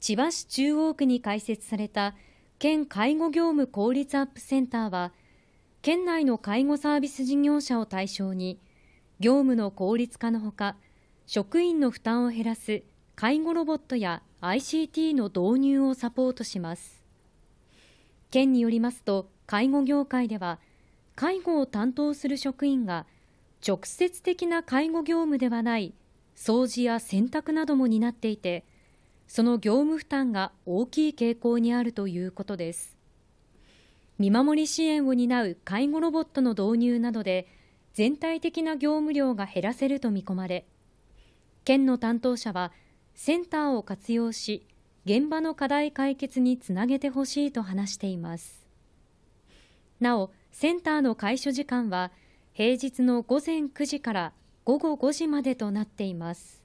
千葉市中央区に開設された県介護業務効率アップセンターは、県内の介護サービス事業者を対象に、業務の効率化のほか、職員の負担を減らす介護ロボットや ICT の導入をサポートします。県によりますと、介護業界では、介護を担当する職員が、直接的な介護業務ではない、掃除や洗濯なども担っていて、その業務負担が大きい傾向にあるということです。見守り支援を担う介護ロボットの導入などで、全体的な業務量が減らせると見込まれ、県の担当者は、センターを活用し、現場の課題解決につなげてほしいと話しています。なお、センターの開所時間は、平日の午前9時から午後5時までとなっています。